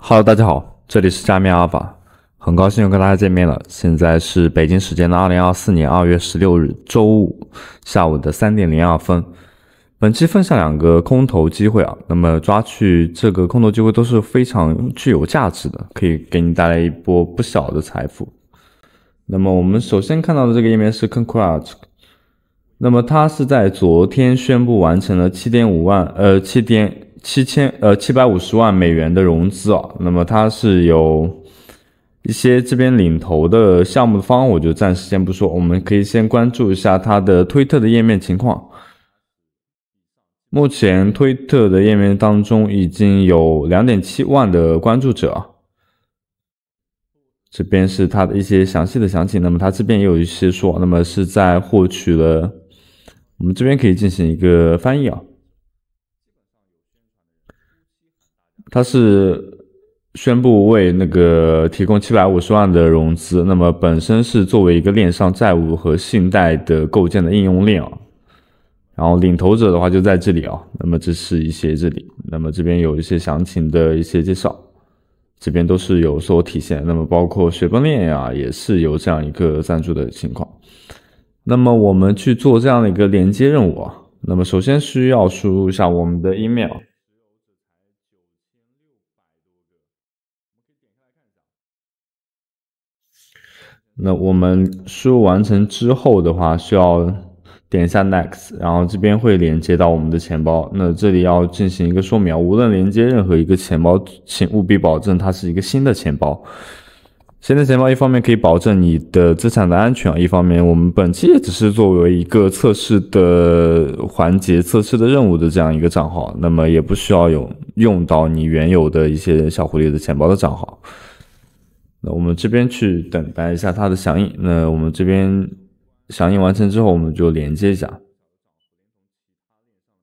Hello，大家好，这里是加密阿法，很高兴又跟大家见面了。现在是北京时间的二零二四年二月十六日周五下午的三点零二分。本期分享两个空头机会啊，那么抓去这个空头机会都是非常具有价值的，可以给你带来一波不小的财富。那么我们首先看到的这个页面是 Concord，那么它是在昨天宣布完成了七点五万呃七点。七千呃七百五十万美元的融资啊，那么它是有一些这边领头的项目方，我就暂时先不说，我们可以先关注一下它的推特的页面情况。目前推特的页面当中已经有两点七万的关注者，这边是它的一些详细的详情。那么它这边也有一些说，那么是在获取了，我们这边可以进行一个翻译啊。它是宣布为那个提供七百五十万的融资，那么本身是作为一个链上债务和信贷的构建的应用链啊，然后领头者的话就在这里啊，那么这是一些这里，那么这边有一些详情的一些介绍，这边都是有所体现，那么包括雪崩链呀也是有这样一个赞助的情况，那么我们去做这样的一个连接任务啊，那么首先需要输入一下我们的 email。那我们输入完成之后的话，需要点一下 next，然后这边会连接到我们的钱包。那这里要进行一个说明，无论连接任何一个钱包，请务必保证它是一个新的钱包。新的钱包一方面可以保证你的资产的安全，一方面我们本期也只是作为一个测试的环节、测试的任务的这样一个账号，那么也不需要有用到你原有的一些小狐狸的钱包的账号。那我们这边去等待一下它的响应。那我们这边响应完成之后，我们就连接一下。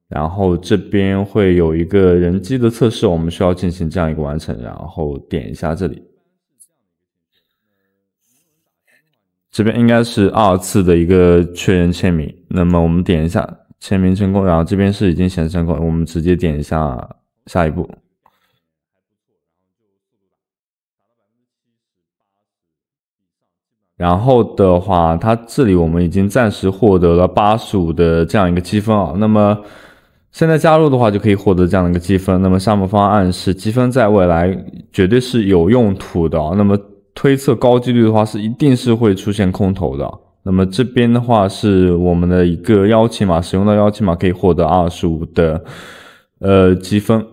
然后这边会有一个人机的测试，我们需要进行这样一个完成。然后点一下这里，这边应该是二次的一个确认签名。那么我们点一下签名成功，然后这边是已经显示成功，我们直接点一下下一步。然后的话，它这里我们已经暂时获得了八十五的这样一个积分啊。那么现在加入的话，就可以获得这样的一个积分。那么项目方案是积分在未来绝对是有用途的。那么推测高几率的话，是一定是会出现空投的。那么这边的话是我们的一个邀请码，使用到邀请码可以获得二十五的呃积分。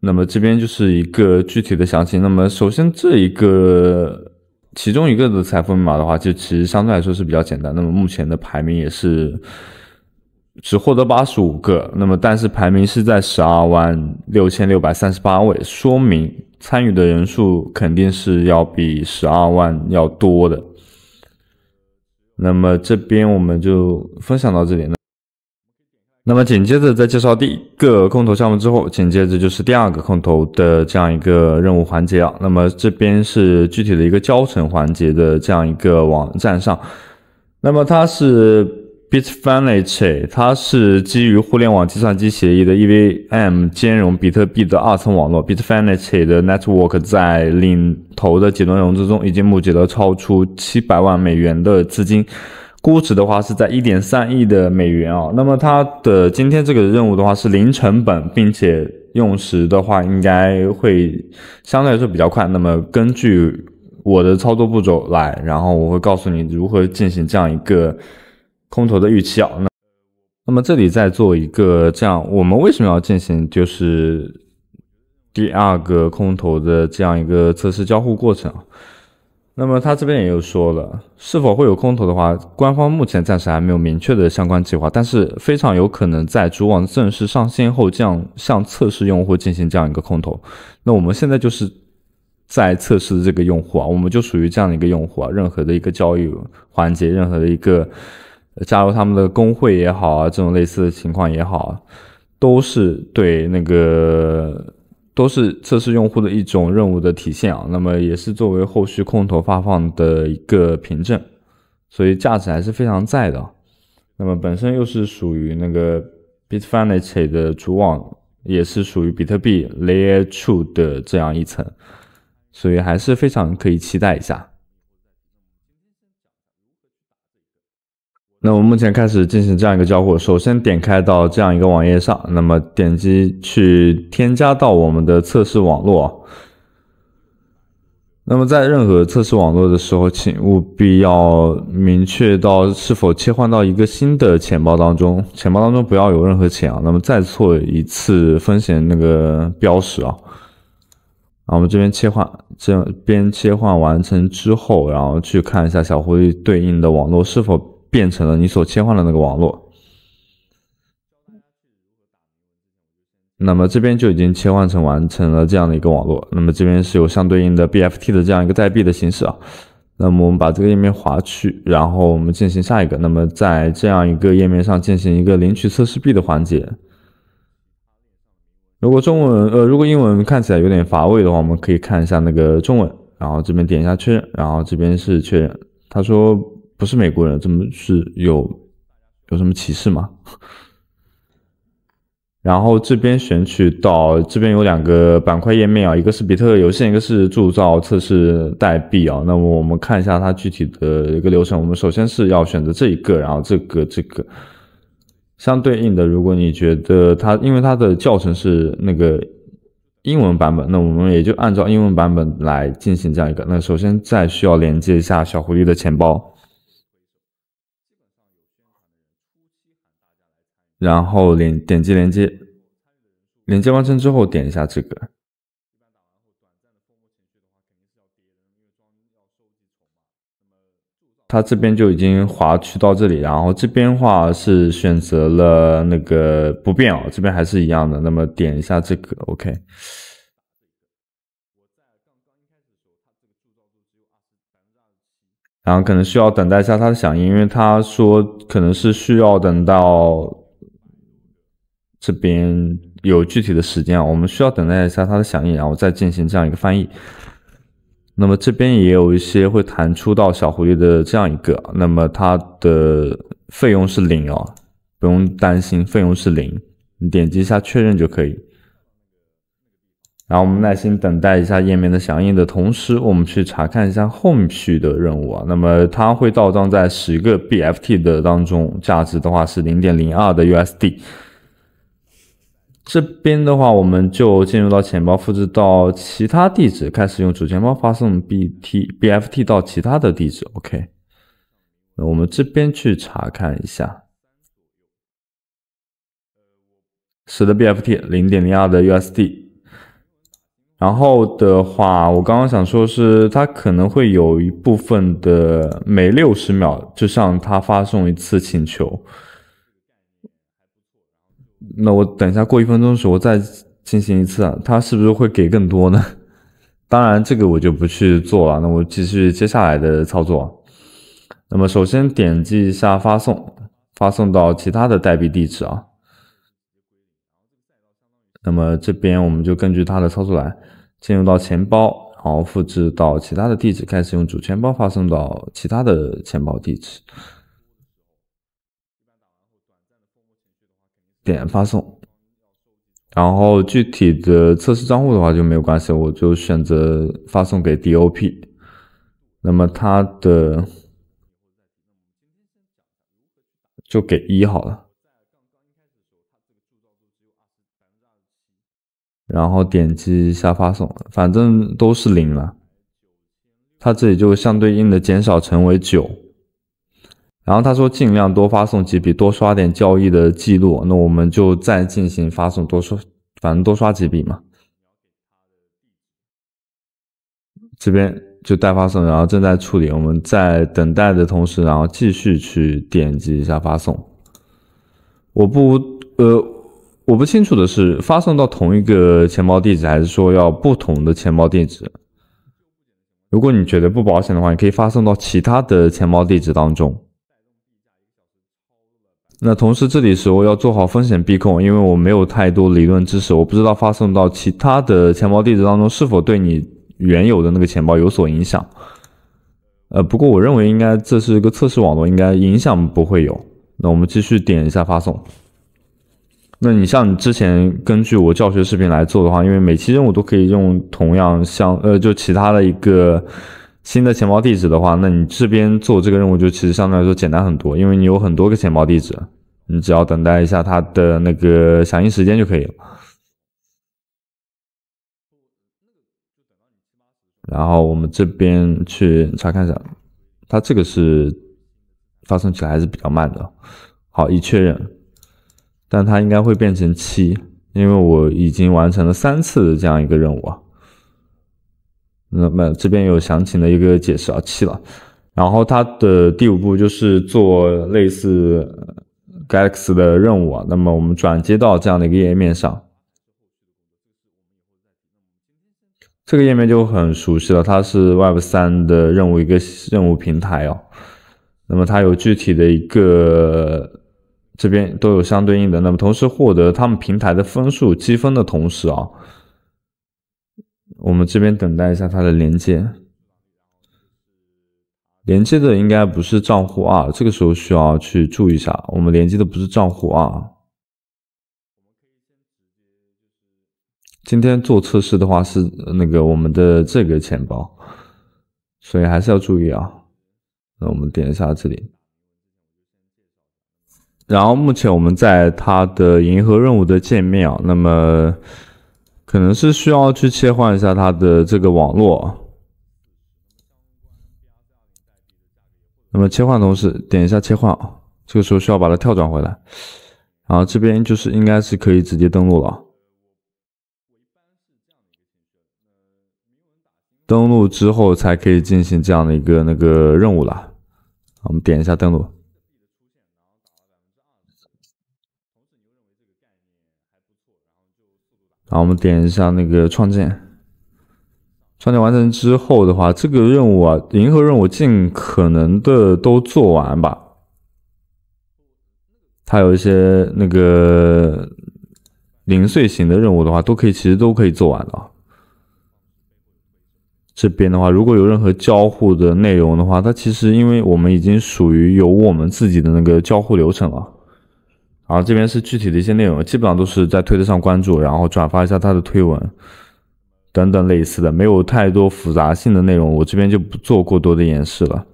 那么这边就是一个具体的详情。那么首先这一个。其中一个的财富密码的话，就其实相对来说是比较简单。那么目前的排名也是只获得八十五个，那么但是排名是在十二万六千六百三十八位，说明参与的人数肯定是要比十二万要多的。那么这边我们就分享到这里。那么紧接着在介绍第一个空投项目之后，紧接着就是第二个空投的这样一个任务环节啊。那么这边是具体的一个教程环节的这样一个网站上。那么它是 Bitfinity，它是基于互联网计算机协议的 EVM 兼容比特币的二层网络。Bitfinity 的 network 在领投的几轮融资中已经募集了超出七百万美元的资金。估值的话是在一点三亿的美元啊，那么它的今天这个任务的话是零成本，并且用时的话应该会相对来说比较快。那么根据我的操作步骤来，然后我会告诉你如何进行这样一个空头的预期啊。那那么这里再做一个这样，我们为什么要进行就是第二个空头的这样一个测试交互过程啊？那么他这边也有说了，是否会有空投的话，官方目前暂时还没有明确的相关计划，但是非常有可能在主网正式上线后，这样向测试用户进行这样一个空投。那我们现在就是在测试这个用户啊，我们就属于这样的一个用户啊，任何的一个交易环节，任何的一个加入他们的工会也好啊，这种类似的情况也好，都是对那个。都是测试用户的一种任务的体现啊，那么也是作为后续空投发放的一个凭证，所以价值还是非常在的。那么本身又是属于那个 Bitfinity 的主网，也是属于比特币 Layer Two 的这样一层，所以还是非常可以期待一下。那我们目前开始进行这样一个交互，首先点开到这样一个网页上，那么点击去添加到我们的测试网络。那么在任何测试网络的时候，请务必要明确到是否切换到一个新的钱包当中，钱包当中不要有任何钱啊。那么再错一次风险那个标识啊。啊，我们这边切换，这边切换完成之后，然后去看一下小狐狸对应的网络是否。变成了你所切换的那个网络，那么这边就已经切换成完成了这样的一个网络，那么这边是有相对应的 BFT 的这样一个代币的形式啊，那么我们把这个页面划去，然后我们进行下一个，那么在这样一个页面上进行一个领取测试币的环节，如果中文呃如果英文看起来有点乏味的话，我们可以看一下那个中文，然后这边点一下确认，然后这边是确认，他说。不是美国人，怎么是有，有什么歧视吗？然后这边选取到这边有两个板块页面啊，一个是比特币游戏，一个是铸造测试代币啊。那么我们看一下它具体的一个流程。我们首先是要选择这一个，然后这个这个相对应的，如果你觉得它因为它的教程是那个英文版本，那我们也就按照英文版本来进行这样一个。那首先再需要连接一下小狐狸的钱包。然后连点击连接，连接完成之后点一下这个。他这边就已经划去到这里，然后这边话是选择了那个不变哦，这边还是一样的。那么点一下这个 OK。然后可能需要等待一下他的响应，因为他说可能是需要等到。这边有具体的时间啊，我们需要等待一下它的响应，然后再进行这样一个翻译。那么这边也有一些会弹出到小狐狸的这样一个，那么它的费用是零哦，不用担心，费用是零，你点击一下确认就可以。然后我们耐心等待一下页面的响应的同时，我们去查看一下后续的任务啊。那么它会到账在十个 BFT 的当中，价值的话是零点零二的 USD。这边的话，我们就进入到钱包，复制到其他地址，开始用主钱包发送 B T B F T 到其他的地址。OK，那我们这边去查看一下，使得 B F T 零点零二的 U S D。然后的话，我刚刚想说，是它可能会有一部分的每六十秒就向它发送一次请求。那我等一下过一分钟的时候，我再进行一次，他是不是会给更多呢？当然，这个我就不去做了。那我继续接下来的操作。那么首先点击一下发送，发送到其他的代币地址啊。那么这边我们就根据它的操作来进入到钱包，然后复制到其他的地址，开始用主钱包发送到其他的钱包地址。点发送，然后具体的测试账户的话就没有关系，我就选择发送给 DOP，那么它的就给一好了，然后点击一下发送，反正都是零了，它这里就相对应的减少成为九。然后他说尽量多发送几笔，多刷点交易的记录。那我们就再进行发送，多刷，反正多刷几笔嘛。这边就待发送，然后正在处理。我们在等待的同时，然后继续去点击一下发送。我不，呃，我不清楚的是发送到同一个钱包地址，还是说要不同的钱包地址？如果你觉得不保险的话，你可以发送到其他的钱包地址当中。那同时，这里时候要做好风险避控，因为我没有太多理论知识，我不知道发送到其他的钱包地址当中是否对你原有的那个钱包有所影响。呃，不过我认为应该这是一个测试网络，应该影响不会有。那我们继续点一下发送。那你像你之前根据我教学视频来做的话，因为每期任务都可以用同样像呃，就其他的一个。新的钱包地址的话，那你这边做这个任务就其实相对来说简单很多，因为你有很多个钱包地址，你只要等待一下它的那个响应时间就可以了。然后我们这边去查看一下，它这个是发送起来还是比较慢的。好，已确认，但它应该会变成七，因为我已经完成了三次的这样一个任务啊。那么这边有详情的一个解释啊，弃了。然后它的第五步就是做类似 Galaxy 的任务啊。那么我们转接到这样的一个页面上，这个页面就很熟悉了，它是 Web 三的任务一个任务平台哦。那么它有具体的一个，这边都有相对应的。那么同时获得他们平台的分数积分的同时啊。我们这边等待一下它的连接，连接的应该不是账户啊，这个时候需要去注意一下，我们连接的不是账户啊。今天做测试的话是那个我们的这个钱包，所以还是要注意啊。那我们点一下这里，然后目前我们在它的银河任务的界面啊，那么。可能是需要去切换一下它的这个网络，那么切换同时点一下切换啊，这个时候需要把它跳转回来，然后这边就是应该是可以直接登录了，登录之后才可以进行这样的一个那个任务了，我们点一下登录。然后我们点一下那个创建，创建完成之后的话，这个任务啊，银河任务尽可能的都做完吧。它有一些那个零碎型的任务的话，都可以，其实都可以做完的。这边的话，如果有任何交互的内容的话，它其实因为我们已经属于有我们自己的那个交互流程了。然后这边是具体的一些内容，基本上都是在推特上关注，然后转发一下他的推文，等等类似的，没有太多复杂性的内容，我这边就不做过多的演示了。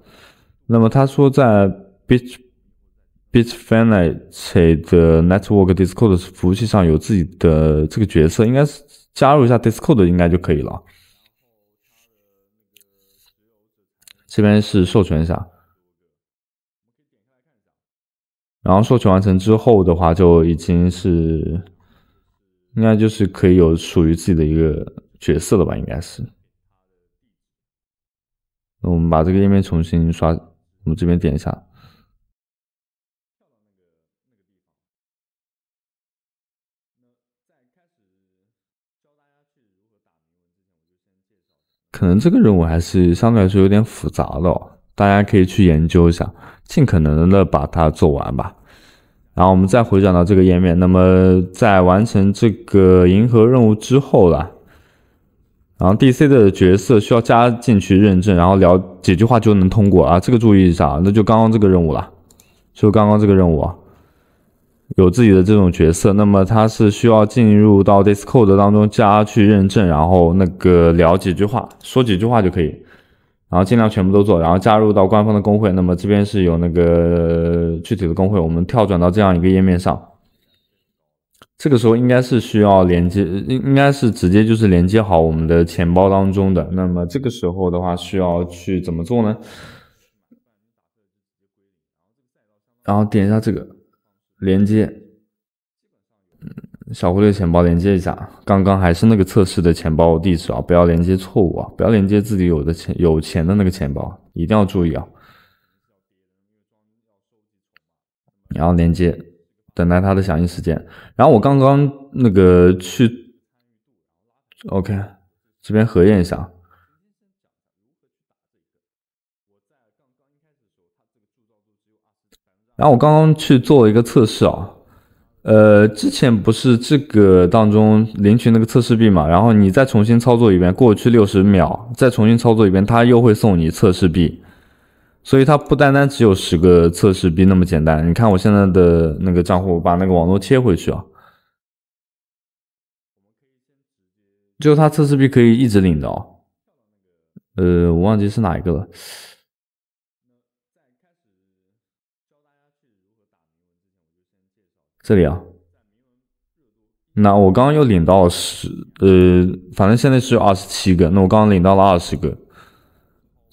那么他说在 Bit Bitfinity 的 Network Disco r d 服务器上有自己的这个角色，应该是加入一下 Disco d 应该就可以了。这边是授权一下。然后授权完成之后的话，就已经是，应该就是可以有属于自己的一个角色了吧？应该是。那我们把这个页面重新刷，我们这边点一下。可能这个任务还是相对来说有点复杂的哦。大家可以去研究一下，尽可能的把它做完吧。然后我们再回转到这个页面。那么在完成这个银河任务之后了，然后 DC 的角色需要加进去认证，然后聊几句话就能通过啊，这个注意一下。那就刚刚这个任务了，就刚刚这个任务啊，有自己的这种角色，那么他是需要进入到 Discord 当中加去认证，然后那个聊几句话，说几句话就可以。然后尽量全部都做，然后加入到官方的公会。那么这边是有那个具体的公会，我们跳转到这样一个页面上。这个时候应该是需要连接，应应该是直接就是连接好我们的钱包当中的。那么这个时候的话，需要去怎么做呢？然后点一下这个连接。小狐狸钱包连接一下，刚刚还是那个测试的钱包地址啊，不要连接错误啊，不要连接自己有的钱有钱的那个钱包，一定要注意啊。然后连接，等待它的响应时间。然后我刚刚那个去，OK，这边核验一下。然后我刚刚去做了一个测试啊。呃，之前不是这个当中领取那个测试币嘛，然后你再重新操作一遍，过去六十秒，再重新操作一遍，它又会送你测试币，所以它不单单只有十个测试币那么简单。你看我现在的那个账户，把那个网络切回去啊，就它测试币可以一直领的哦。呃，我忘记是哪一个了。这里啊，那我刚刚又领到十，呃，反正现在是二十七个，那我刚刚领到了二十个，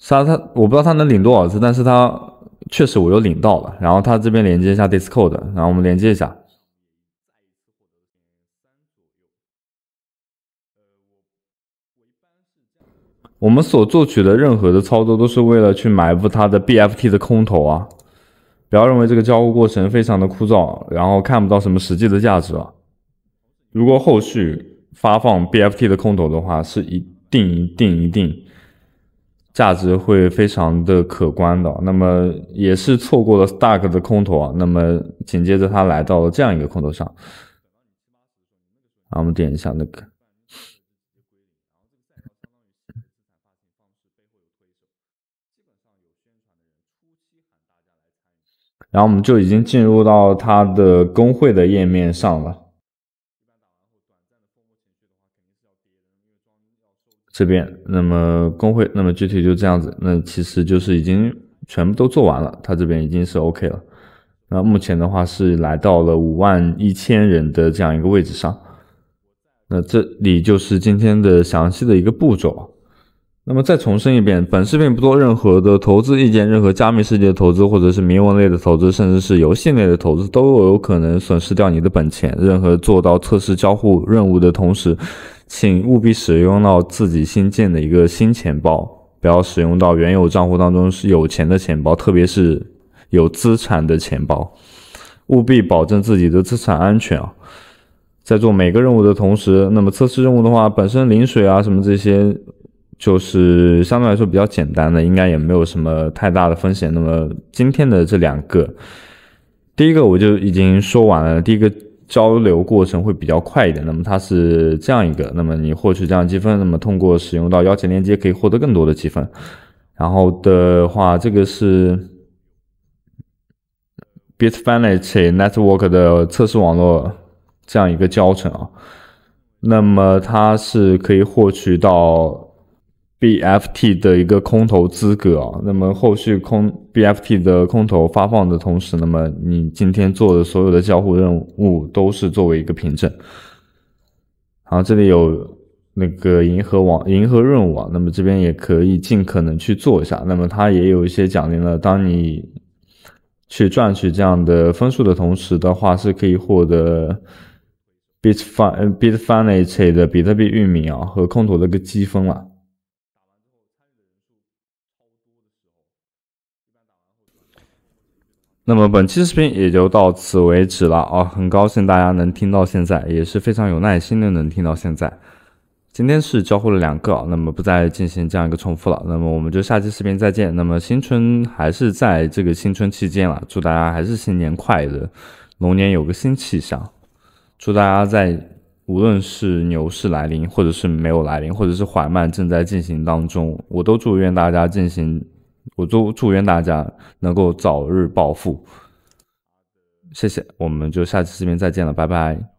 然他我不知道他能领多少次，但是他确实我又领到了，然后他这边连接一下 Discord，然后我们连接一下。我们所作取的任何的操作都是为了去埋伏他的 BFT 的空投啊。不要认为这个交互过程非常的枯燥，然后看不到什么实际的价值。如果后续发放 BFT 的空投的话，是一定一定一定，价值会非常的可观的。那么也是错过了 Stark 的空投，那么紧接着他来到了这样一个空投上，啊，我们点一下那个。然后我们就已经进入到他的工会的页面上了。这边，那么工会，那么具体就这样子，那其实就是已经全部都做完了，他这边已经是 OK 了。那目前的话是来到了五万一千人的这样一个位置上。那这里就是今天的详细的一个步骤。那么再重申一遍，本视频不做任何的投资意见，任何加密世界的投资，或者是铭文类的投资，甚至是游戏类的投资，都有可能损失掉你的本钱。任何做到测试交互任务的同时，请务必使用到自己新建的一个新钱包，不要使用到原有账户当中是有钱的钱包，特别是有资产的钱包，务必保证自己的资产安全啊。在做每个任务的同时，那么测试任务的话，本身临水啊什么这些。就是相对来说比较简单的，应该也没有什么太大的风险。那么今天的这两个，第一个我就已经说完了。第一个交流过程会比较快一点。那么它是这样一个，那么你获取这样积分，那么通过使用到邀请链接可以获得更多的积分。然后的话，这个是 Bitfinity Network 的测试网络这样一个教程啊。那么它是可以获取到。BFT 的一个空投资格啊，那么后续空 BFT 的空投发放的同时，那么你今天做的所有的交互任务都是作为一个凭证。好，这里有那个银河网银河任务啊，那么这边也可以尽可能去做一下，那么它也有一些奖励了。当你去赚取这样的分数的同时的话，是可以获得 Bit f i n 嗯 Bit f i n i t e 的比特币域名啊和空投的一个积分了。那么本期视频也就到此为止了啊！很高兴大家能听到现在，也是非常有耐心的能听到现在。今天是交互了两个那么不再进行这样一个重复了。那么我们就下期视频再见。那么新春还是在这个新春期间了，祝大家还是新年快乐，龙年有个新气象。祝大家在无论是牛市来临，或者是没有来临，或者是缓慢正在进行当中，我都祝愿大家进行。我祝祝愿大家能够早日暴富，谢谢，我们就下期视频再见了，拜拜。